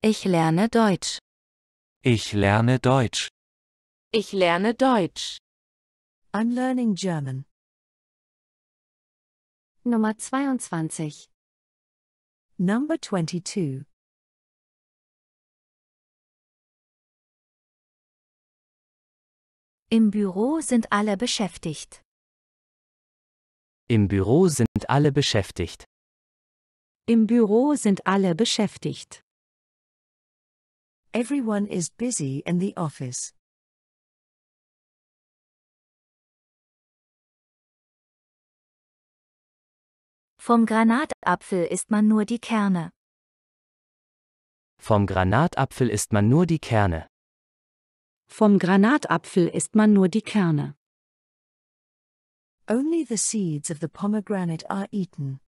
Ich lerne Deutsch. Ich lerne Deutsch. Ich lerne Deutsch. I'm learning German. Nummer 22. Number 22. Im Büro sind alle beschäftigt. Im Büro sind alle beschäftigt. Im Büro sind alle beschäftigt. Everyone is busy in the office. Vom Granatapfel isst man nur die Kerne. Vom Granatapfel isst man nur die Kerne. Vom Granatapfel isst man nur die Kerne. Only the seeds of the pomegranate are eaten.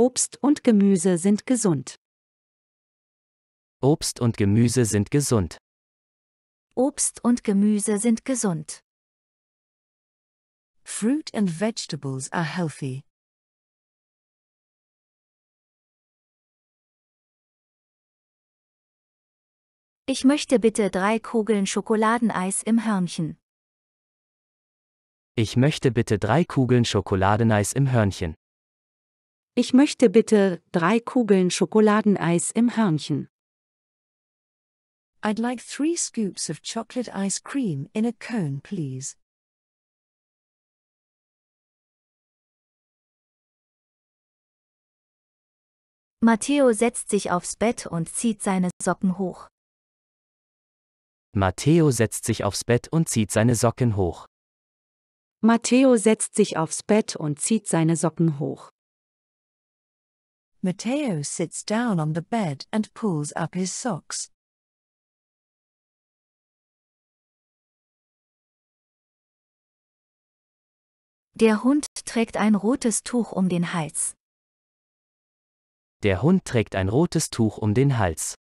Obst und Gemüse sind gesund. Obst und Gemüse sind gesund. Obst und Gemüse sind gesund. Fruit and vegetables are healthy. Ich möchte bitte drei Kugeln Schokoladeneis im Hörnchen. Ich möchte bitte drei Kugeln Schokoladeneis im Hörnchen. Ich möchte bitte drei Kugeln Schokoladeneis im Hörnchen. I'd like three scoops of chocolate ice cream in a cone, please. Matteo setzt sich aufs Bett und zieht seine Socken hoch. Matteo setzt sich aufs Bett und zieht seine Socken hoch. Matteo setzt sich aufs Bett und zieht seine Socken hoch. Matteo sits down on the bed and pulls up his socks. Der Hund trägt ein rotes Tuch um den Hals. Der Hund trägt ein rotes Tuch um den Hals.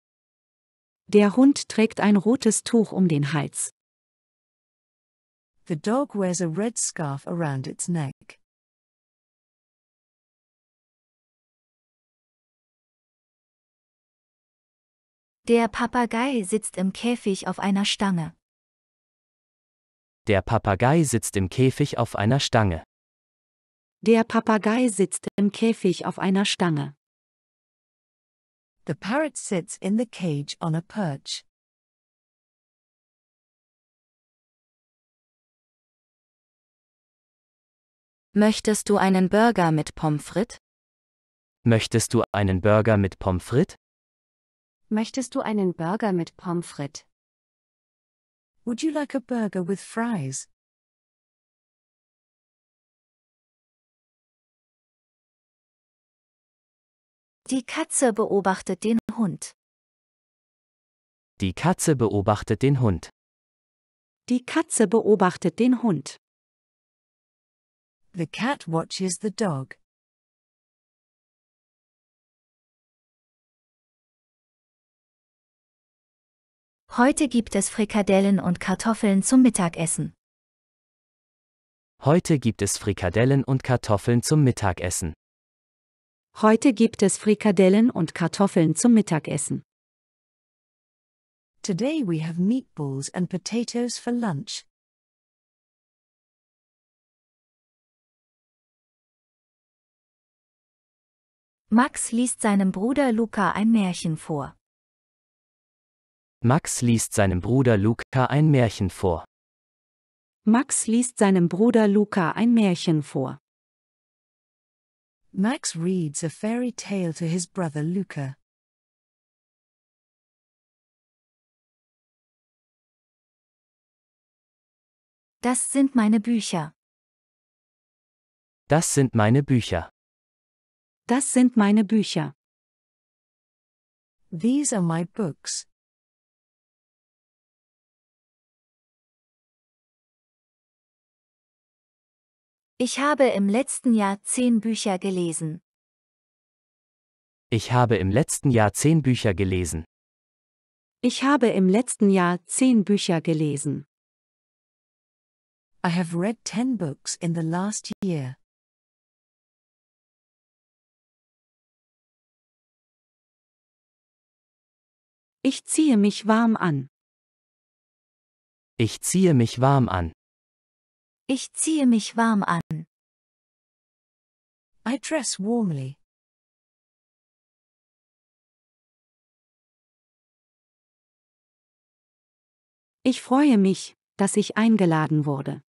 Der Hund trägt ein rotes Tuch um den Hals. The dog wears a red scarf around its neck. Der Papagei sitzt im Käfig auf einer Stange. Der Papagei sitzt im Käfig auf einer Stange. Der Papagei sitzt im Käfig auf einer Stange. The parrot sits in the cage on a perch. Möchtest du einen Burger mit Pommes frites? Möchtest du einen Burger mit Pommes frites? Möchtest du einen Burger mit Pommes frites? Would you like a burger with fries? Die Katze beobachtet den Hund. Die Katze beobachtet den Hund. Die Katze beobachtet den Hund. The cat watches the dog. Heute gibt es Frikadellen und Kartoffeln zum Mittagessen. Heute gibt es Frikadellen und Kartoffeln zum Mittagessen. Heute gibt es Frikadellen und Kartoffeln zum Mittagessen. Today we have meatballs and potatoes for lunch. Max liest seinem Bruder Luca ein Märchen vor. Max liest seinem Bruder Luca ein Märchen vor. Max liest seinem Bruder Luca ein Märchen vor. Max reads a fairy tale to his brother Luca. Das sind meine Bücher. Das sind meine Bücher. Das sind meine Bücher. These are my books. Ich habe im letzten Jahr zehn Bücher gelesen. Ich habe im letzten Jahr zehn Bücher gelesen. Ich habe im letzten Jahr zehn Bücher gelesen. I have read ten books in the last year. Ich ziehe mich warm an. Ich ziehe mich warm an. Ich ziehe mich warm an. I dress warmly. Ich freue mich, dass ich eingeladen wurde.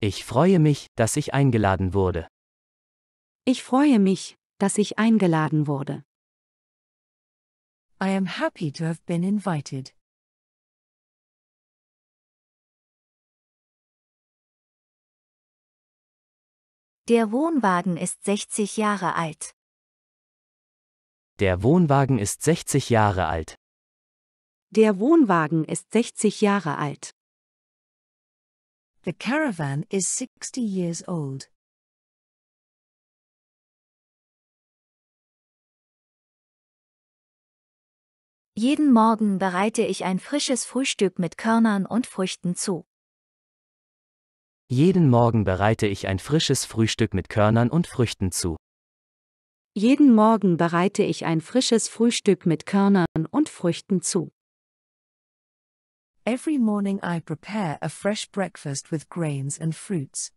Ich freue mich, dass ich eingeladen wurde. Ich freue mich, dass ich eingeladen wurde. I am happy to have been invited. Der Wohnwagen ist 60 Jahre alt. Der Wohnwagen ist 60 Jahre alt. Der Wohnwagen ist 60 Jahre alt. The caravan is 60 years old. Jeden Morgen bereite ich ein frisches Frühstück mit Körnern und Früchten zu. Jeden Morgen bereite ich ein frisches Frühstück mit Körnern und Früchten zu. Jeden Morgen bereite ich ein frisches Frühstück mit Körnern und Früchten zu. Every morning I prepare a fresh breakfast with grains and fruits.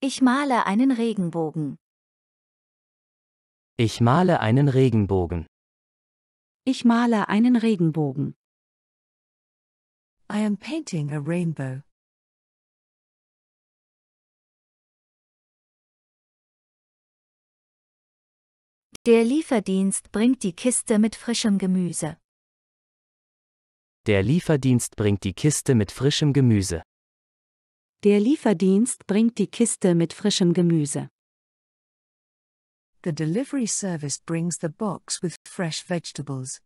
Ich male einen Regenbogen. Ich male einen Regenbogen. Ich male einen Regenbogen. I am painting a rainbow. Der Lieferdienst bringt die Kiste mit frischem Gemüse. Der Lieferdienst bringt die Kiste mit frischem Gemüse. Der Lieferdienst bringt die Kiste mit frischem Gemüse. the delivery service brings the box with fresh vegetables.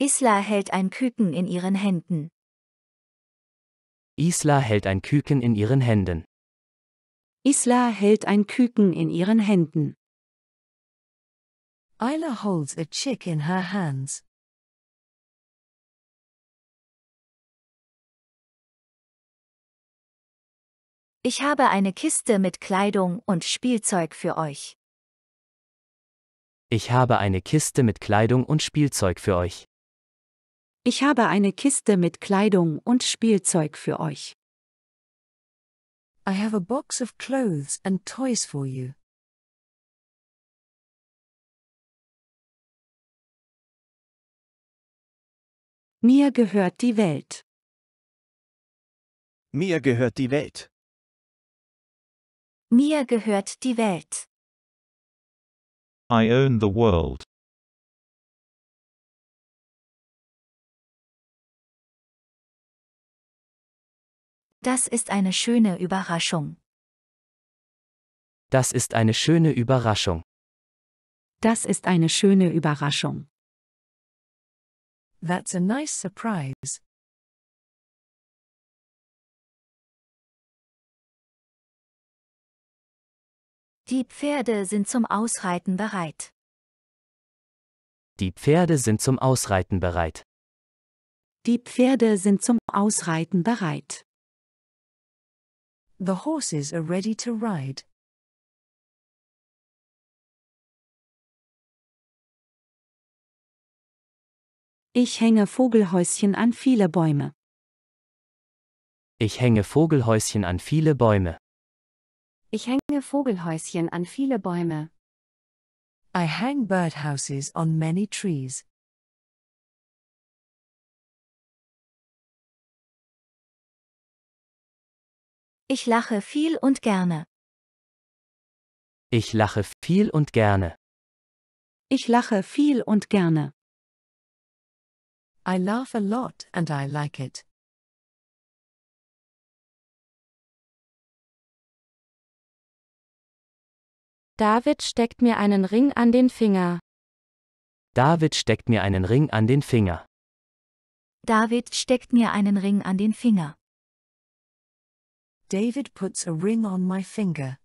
Isla hält ein Küken in ihren Händen. Isla hält ein Küken in ihren Händen. Isla hält ein Küken in ihren Händen. Isla holds a chick in her hands. Ich habe eine Kiste mit Kleidung und Spielzeug für euch. Ich habe eine Kiste mit Kleidung und Spielzeug für euch. Ich habe eine Kiste mit Kleidung und Spielzeug für euch. I have a box of clothes and toys for you. Mir gehört die Welt. Mir gehört die Welt. Mir gehört die Welt. I own the world. Das ist eine schöne Überraschung. Das ist eine schöne Überraschung. Das ist eine schöne Überraschung. That's a nice surprise. Die Pferde sind zum Ausreiten bereit. Die Pferde sind zum Ausreiten bereit. Die Pferde sind zum Ausreiten bereit. The horses are ready to ride. Ich hänge Vogelhäuschen an viele Bäume. Ich hänge Vogelhäuschen an viele Bäume. Ich hänge Vogelhäuschen an viele Bäume. I hang birdhouses on many trees. Ich lache viel und gerne. Ich lache viel und gerne. Ich lache viel und gerne. I laugh a lot and I like it. David steckt mir einen Ring an den Finger. David steckt mir einen Ring an den Finger. David steckt mir einen Ring an den Finger. David puts a ring on my finger.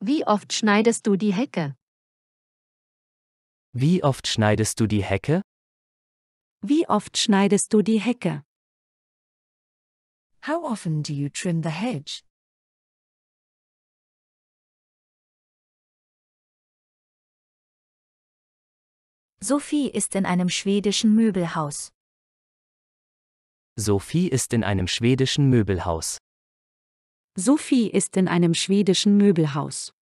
Wie oft schneidest du die Hecke? Wie oft schneidest du die Hecke? Wie oft schneidest du die Hecke? How often do you trim the hedge? Sophie ist in einem schwedischen Möbelhaus. Sophie ist in einem schwedischen Möbelhaus. Sophie ist in einem schwedischen Möbelhaus.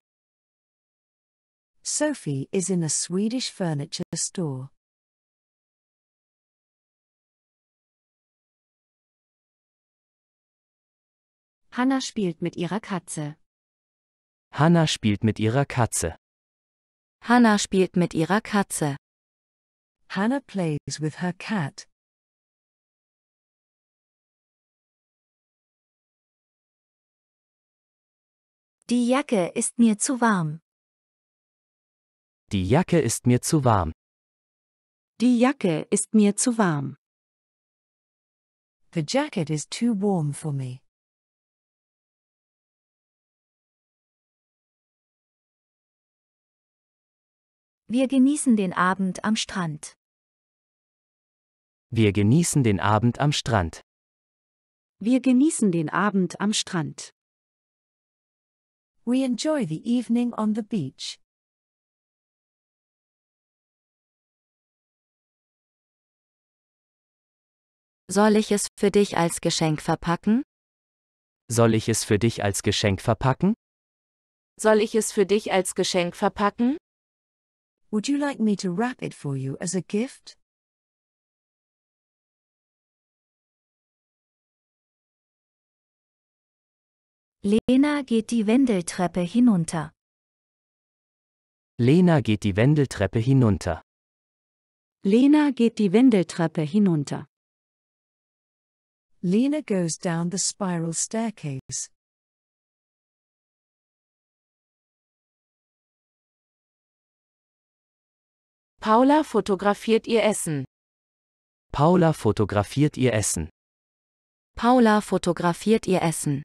Sophie is in a Swedish furniture store. Hanna spielt mit ihrer Katze. Hanna spielt mit ihrer Katze. Hanna spielt mit ihrer Katze. Hannah plays with her cat. Die Jacke ist mir zu warm. Die Jacke ist mir zu warm. Die Jacke ist mir zu warm. The jacket is too warm for me. Wir genießen den Abend am Strand. Wir genießen den Abend am Strand. Wir genießen den Abend am Strand. We enjoy the evening on the beach. Soll ich es für dich als Geschenk verpacken? Soll ich es für dich als Geschenk verpacken? Soll ich es für dich als Geschenk verpacken? Would you like me to wrap it for you as a gift? Lena geht die Wendeltreppe hinunter. Lena geht die Wendeltreppe hinunter. Lena geht die Wendeltreppe hinunter. Lena goes down the spiral staircase. Paula fotografiert ihr Essen. Paula fotografiert ihr Essen. Paula fotografiert ihr Essen.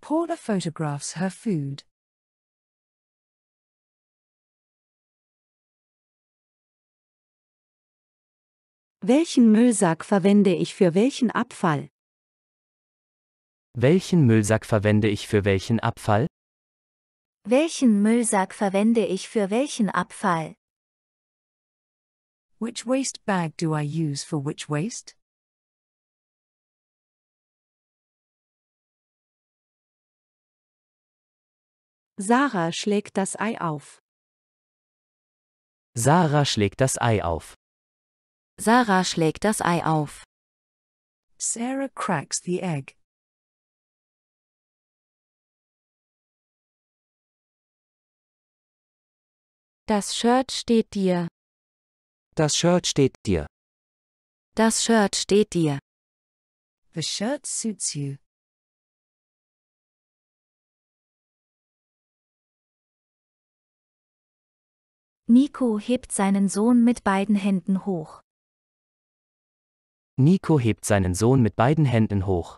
Paula photographs her food. Welchen Müllsack verwende ich für welchen Abfall? Welchen Müllsack verwende ich für welchen Abfall? Welchen Müllsack verwende ich für welchen Abfall? Which waste bag do I use for which waste? Sarah schlägt das Ei auf. Sarah schlägt das Ei auf. Sarah schlägt das Ei auf. Sarah cracks the egg. Das Shirt steht dir. Das Shirt steht dir. Das Shirt steht dir. The shirt suits you. Nico hebt seinen Sohn mit beiden Händen hoch. Nico hebt seinen Sohn mit beiden Händen hoch.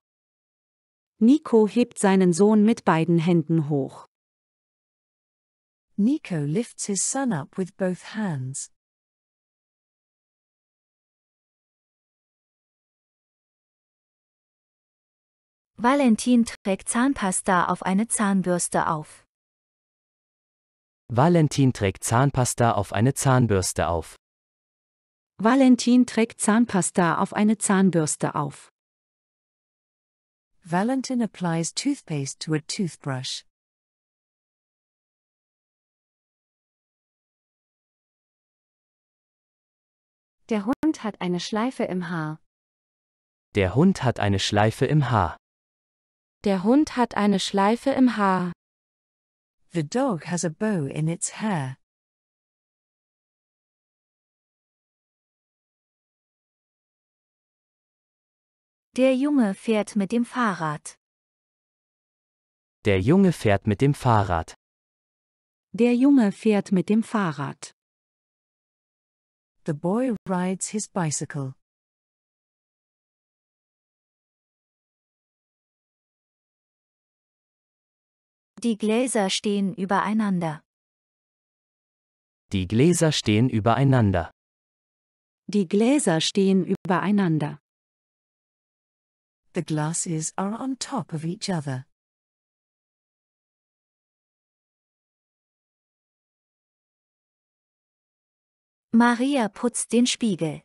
Nico hebt seinen Sohn mit beiden Händen hoch. Nico lifts his son up with both hands. Valentin trägt Zahnpasta auf eine Zahnbürste auf. Valentin trägt Zahnpasta auf eine Zahnbürste auf. Valentin trägt Zahnpasta auf eine Zahnbürste auf. Valentin applies toothpaste to a toothbrush. Der Hund hat eine Schleife im Haar. Der Hund hat eine Schleife im Haar. Der Hund hat eine Schleife im Haar. The dog has a bow in its hair. Der Junge fährt mit dem Fahrrad. Der Junge fährt mit dem Fahrrad. Der Junge fährt mit dem Fahrrad. The boy rides his bicycle. Die Gläser stehen übereinander. Die Gläser stehen übereinander. Die Gläser stehen übereinander. The glasses are on top of each other. Maria putzt den Spiegel.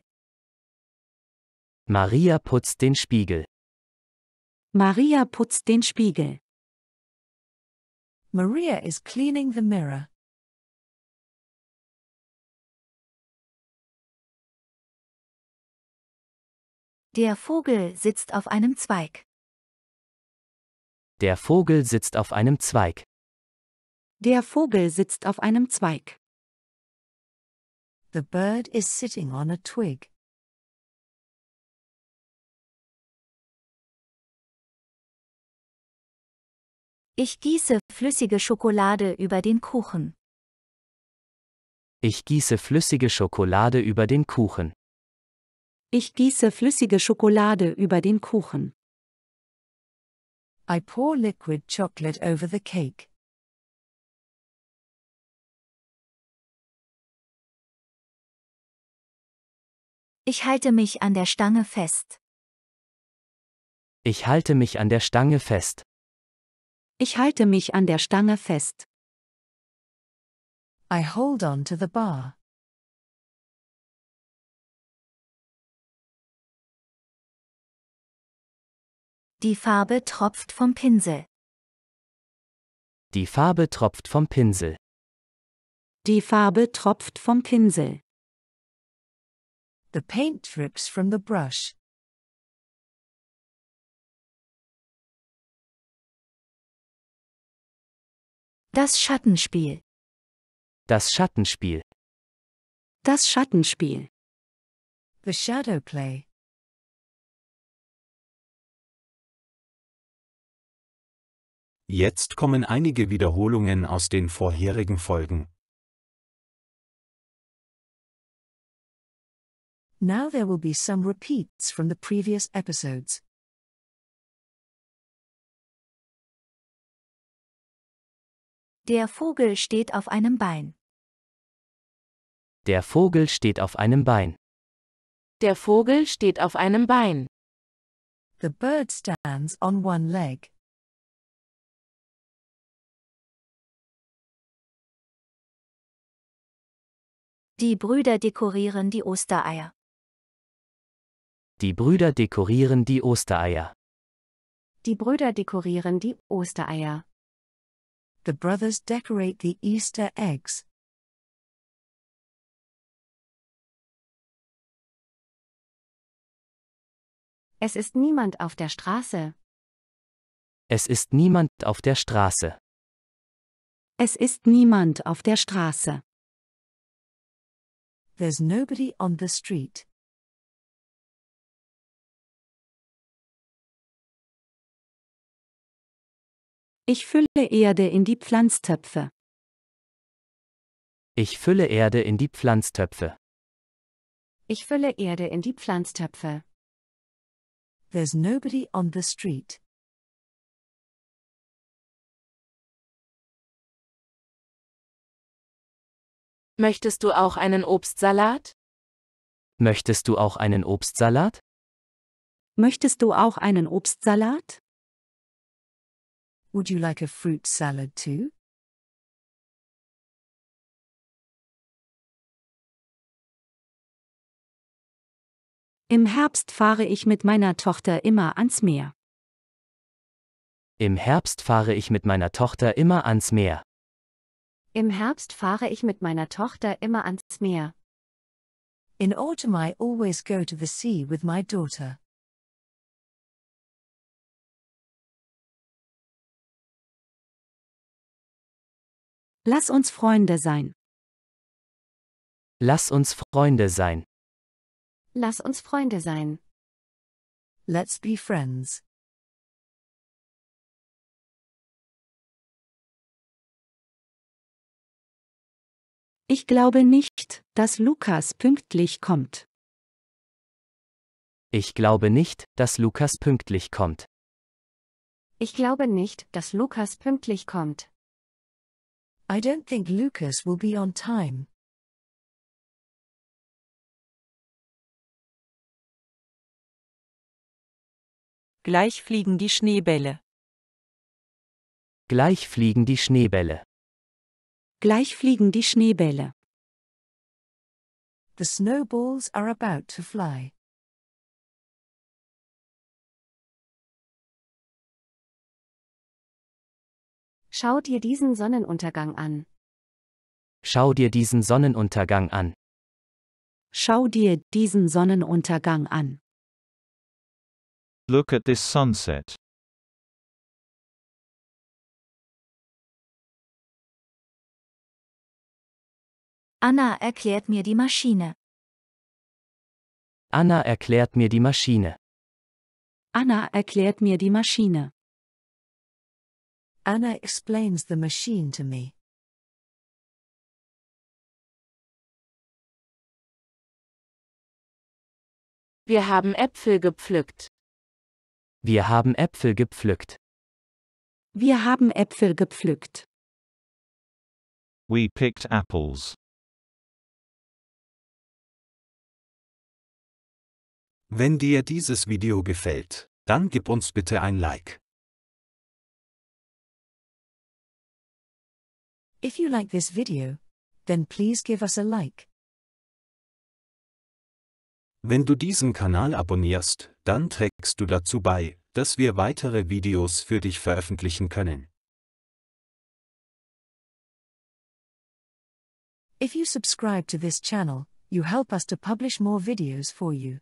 Maria putzt den Spiegel. Maria putzt den Spiegel. Maria is cleaning the mirror. Der Vogel sitzt auf einem Zweig. Der Vogel sitzt auf einem Zweig. Der Vogel sitzt auf einem Zweig. The bird is sitting on a twig. Ich gieße flüssige Schokolade über den Kuchen. Ich gieße flüssige Schokolade über den Kuchen. Ich gieße flüssige Schokolade über den Kuchen. I pour liquid chocolate over the cake. Ich halte mich an der Stange fest. Ich halte mich an der Stange fest. Ich halte mich an der Stange fest. I hold on to the bar. Die Farbe tropft vom Pinsel. Die Farbe tropft vom Pinsel. Die Farbe tropft vom Pinsel. The paint drips from the brush. Das Schattenspiel. Das Schattenspiel. Das Schattenspiel. The Shadow Play. Jetzt kommen einige Wiederholungen aus den vorherigen Folgen. Now there will be some repeats from the previous episodes. Der Vogel steht auf einem Bein. Der Vogel steht auf einem Bein. Der Vogel steht auf einem Bein. The bird stands on one leg. Die Brüder dekorieren die Ostereier. Die Brüder dekorieren die Ostereier. Die Brüder dekorieren die Ostereier. the brothers decorate the Easter eggs. Es ist niemand auf der Straße. Es ist niemand auf der Straße. Es ist niemand auf der Straße. There's nobody on the street. Ich fülle Erde in die Pflanztöpfe. Ich fülle Erde in die Pflanztöpfe. Ich fülle Erde in die Pflanztöpfe. There's nobody on the street. Möchtest du auch einen Obstsalat? Möchtest du auch einen Obstsalat? Möchtest du auch einen Obstsalat? Would you like a fruit salad too? Im Herbst fahre ich mit meiner Tochter immer ans Meer. Im Herbst fahre ich mit meiner Tochter immer ans Meer. Im Herbst fahre ich mit meiner Tochter immer ans Meer. In autumn I always go to the sea with my daughter. Lass uns Freunde sein. Lass uns Freunde sein. Lass uns Freunde sein. Let's be friends. Ich glaube nicht, dass Lukas pünktlich kommt. Ich glaube nicht, dass Lukas pünktlich kommt. Ich glaube nicht, dass Lukas pünktlich kommt. I don't think Lucas will be on time. Gleich fliegen die Schneebälle. Gleich fliegen die Schneebälle. Gleich fliegen die Schneebälle. The snowballs are about to fly. Schau dir diesen Sonnenuntergang an. Schau dir diesen Sonnenuntergang an. Schau dir diesen Sonnenuntergang an. Look at this sunset. Anna erklärt mir die Maschine. Anna erklärt mir die Maschine. Anna erklärt mir die Maschine. Anna explains the machine to me. Wir haben Äpfel gepflückt. Wir haben Äpfel gepflückt. Wir haben Äpfel gepflückt. We picked apples. Wenn dir dieses Video gefällt, dann gib uns bitte ein Like. If you like this video, then please give us a like. Wenn du diesen Kanal abonnierst, dann trägst du dazu bei, dass wir weitere Videos für dich veröffentlichen können. If you subscribe to this channel, you help us to publish more videos for you.